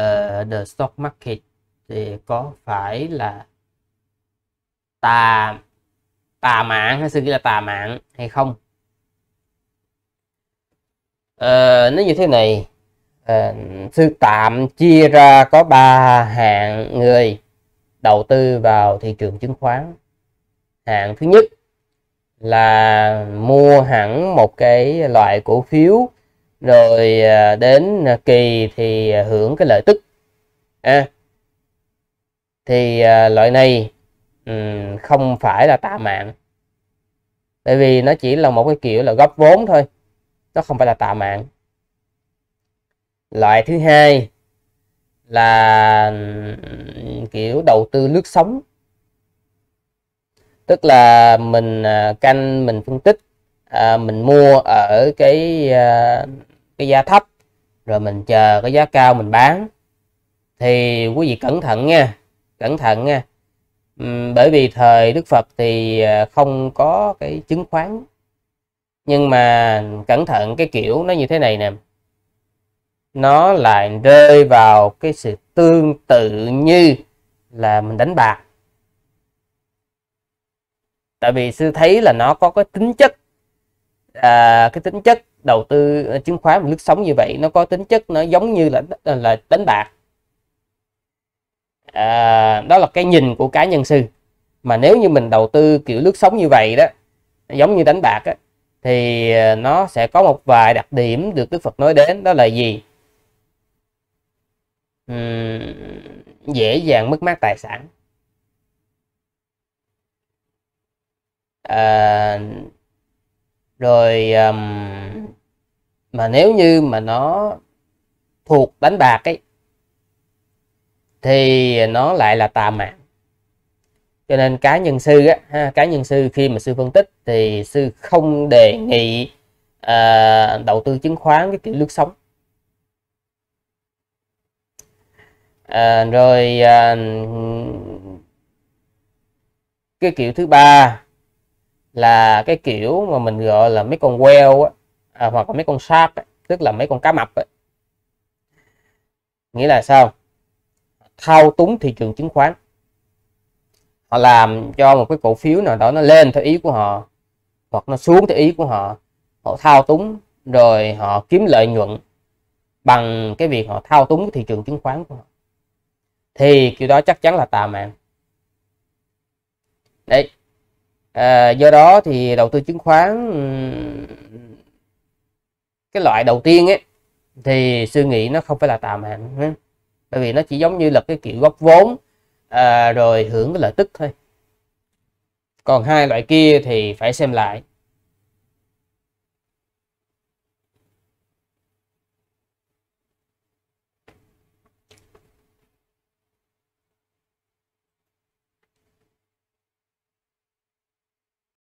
uh, the stock market thì có phải là tà tà mạng hay xin là tà mạng hay không uh, ờ, nó như thế này uh, sư tạm chia ra có ba hạng người đầu tư vào thị trường chứng khoán hạng thứ nhất là mua hẳn một cái loại cổ phiếu rồi à, đến à, kỳ thì à, hưởng cái lợi tức à, thì loại này không phải là tạ mạng bởi vì nó chỉ là một cái kiểu là góp vốn thôi nó không phải là tạ mạng loại thứ hai là kiểu đầu tư lướt sóng tức là mình canh mình phân tích mình mua ở cái cái giá thấp rồi mình chờ cái giá cao mình bán thì quý vị cẩn thận nha cẩn thận nha bởi vì thời Đức Phật thì à, không có cái chứng khoán nhưng mà cẩn thận cái kiểu nó như thế này nè nó lại rơi vào cái sự tương tự như là mình đánh bạc tại vì sư thấy là nó có cái tính chất à, cái tính chất đầu tư ờ, chứng khoán một lướt sóng như vậy nó có tính chất nó giống như là ờ, là đánh bạc à, đó là cái nhìn của cá nhân sư mà nếu như mình đầu tư kiểu lướt sóng như vậy đó giống như đánh bạc á, thì ờ, nó sẽ có một vài đặc điểm được Đức Phật nói đến đó là gì uhm, dễ dàng mất mát tài sản à, rồi um, mà nếu như mà nó thuộc đánh bạc ấy thì nó lại là tà mạng cho nên cá nhân sư á ha, cá nhân sư khi mà sư phân tích thì sư không đề nghị à, đầu tư chứng khoán cái kiểu lướt sóng à, ờ, rồi à, cái kiểu thứ ba là cái kiểu mà mình gọi là mấy con whale á à, hoặc là mấy con shark ấy, tức là mấy con cá mập ấy. nghĩa là sao thao túng thị trường chứng khoán họ làm cho một cái cổ phiếu nào đó nó lên theo ý của họ hoặc nó xuống theo ý của họ họ thao túng rồi họ kiếm lợi nhuận bằng cái việc họ thao túng thị trường chứng khoán của họ thì kiểu đó chắc chắn là tà mạng đấy à, do đó thì đầu tư chứng khoán cái loại đầu tiên ấy thì suy nghĩ nó không phải là tà mạng ha? bởi vì nó chỉ giống như là cái kiểu góp vốn à, rồi hưởng cái lợi tức thôi còn hai loại kia thì phải xem lại